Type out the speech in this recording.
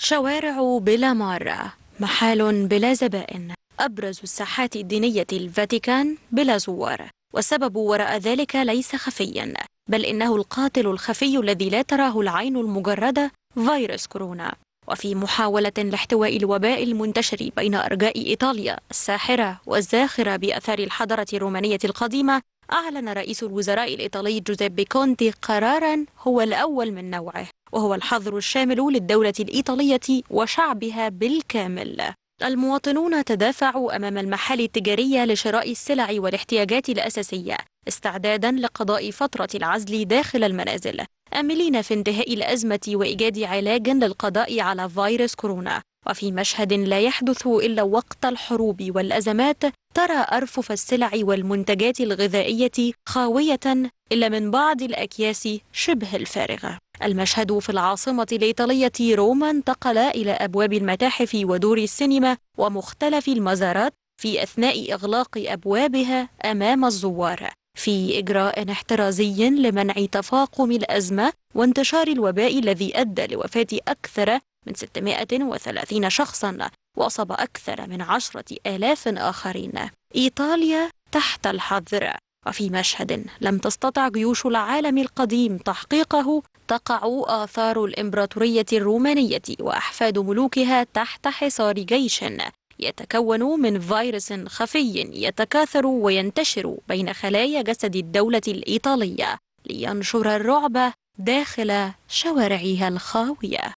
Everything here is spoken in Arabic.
شوارع بلا مارة محال بلا زبائن أبرز الساحات الدينية الفاتيكان بلا زوار والسبب وراء ذلك ليس خفيا بل إنه القاتل الخفي الذي لا تراه العين المجردة فيروس كورونا وفي محاولة لاحتواء الوباء المنتشر بين أرجاء إيطاليا الساحرة والزاخرة بأثار الحضارة الرومانية القديمة أعلن رئيس الوزراء الإيطالي جوزيبي كونتي قرارا هو الأول من نوعه وهو الحظر الشامل للدولة الإيطالية وشعبها بالكامل المواطنون تدافعوا أمام المحال التجارية لشراء السلع والاحتياجات الأساسية استعدادا لقضاء فترة العزل داخل المنازل آملين في انتهاء الأزمة وإيجاد علاج للقضاء على فيروس كورونا وفي مشهد لا يحدث إلا وقت الحروب والأزمات ترى أرفف السلع والمنتجات الغذائية خاوية إلا من بعض الأكياس شبه الفارغة المشهد في العاصمة الإيطالية روما انتقل إلى أبواب المتاحف ودور السينما ومختلف المزارات في أثناء إغلاق أبوابها أمام الزوار في إجراء احترازي لمنع تفاقم الأزمة وانتشار الوباء الذي أدى لوفاة أكثر من 630 شخصا وأصاب أكثر من عشرة آلاف آخرين إيطاليا تحت الحظر وفي مشهد لم تستطع جيوش العالم القديم تحقيقه تقع آثار الإمبراطورية الرومانية وأحفاد ملوكها تحت حصار جيش يتكون من فيروس خفي يتكاثر وينتشر بين خلايا جسد الدولة الإيطالية لينشر الرعب داخل شوارعها الخاوية